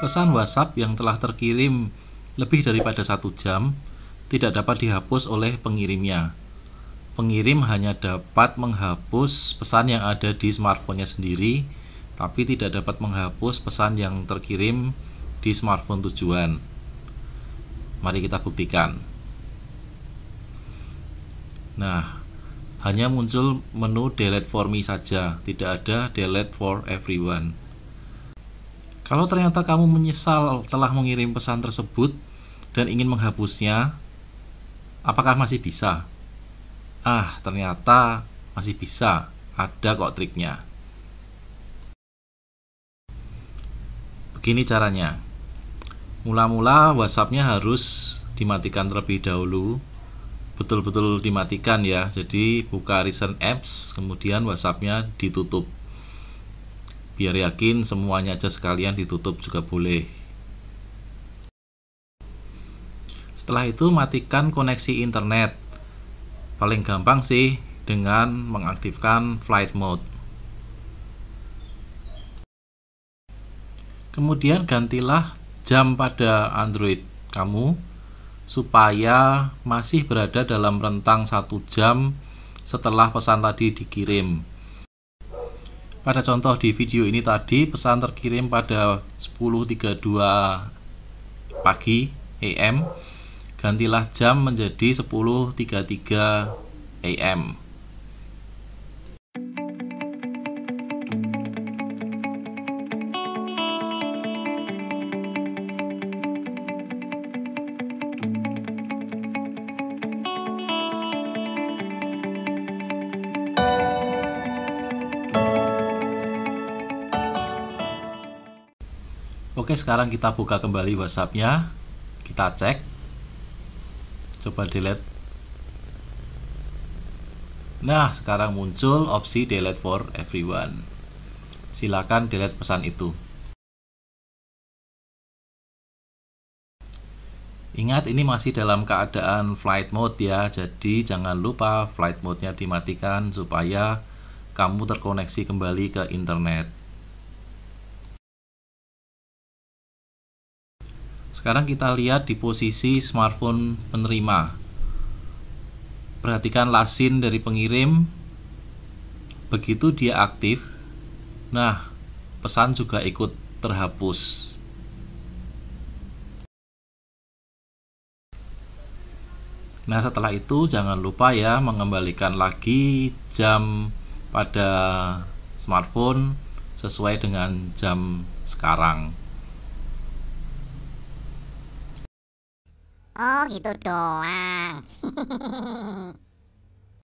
Pesan WhatsApp yang telah terkirim lebih daripada satu jam tidak dapat dihapus oleh pengirimnya. Pengirim hanya dapat menghapus pesan yang ada di smartphone-nya sendiri, tapi tidak dapat menghapus pesan yang terkirim di smartphone tujuan. Mari kita buktikan. Nah, hanya muncul menu delete for me saja, tidak ada delete for everyone. Kalau ternyata kamu menyesal telah mengirim pesan tersebut dan ingin menghapusnya, apakah masih bisa? Ah, ternyata masih bisa. Ada kok triknya. Begini caranya. Mula-mula WhatsApp-nya harus dimatikan terlebih dahulu. Betul-betul dimatikan ya. Jadi buka recent apps, kemudian WhatsApp-nya ditutup biar yakin semuanya aja sekalian ditutup juga boleh setelah itu matikan koneksi internet paling gampang sih dengan mengaktifkan flight mode kemudian gantilah jam pada Android kamu supaya masih berada dalam rentang satu jam setelah pesan tadi dikirim pada contoh di video ini tadi, pesan terkirim pada 10.32 pagi AM, gantilah jam menjadi 10.33 AM. Oke, sekarang kita buka kembali WhatsApp-nya. Kita cek. Coba delete. Nah, sekarang muncul opsi delete for everyone. Silakan delete pesan itu. Ingat ini masih dalam keadaan flight mode ya, jadi jangan lupa flight mode-nya dimatikan supaya kamu terkoneksi kembali ke internet. Sekarang kita lihat di posisi smartphone penerima. Perhatikan lasin dari pengirim. Begitu dia aktif, nah, pesan juga ikut terhapus. Nah, setelah itu jangan lupa ya mengembalikan lagi jam pada smartphone sesuai dengan jam sekarang. Oh gitu doang.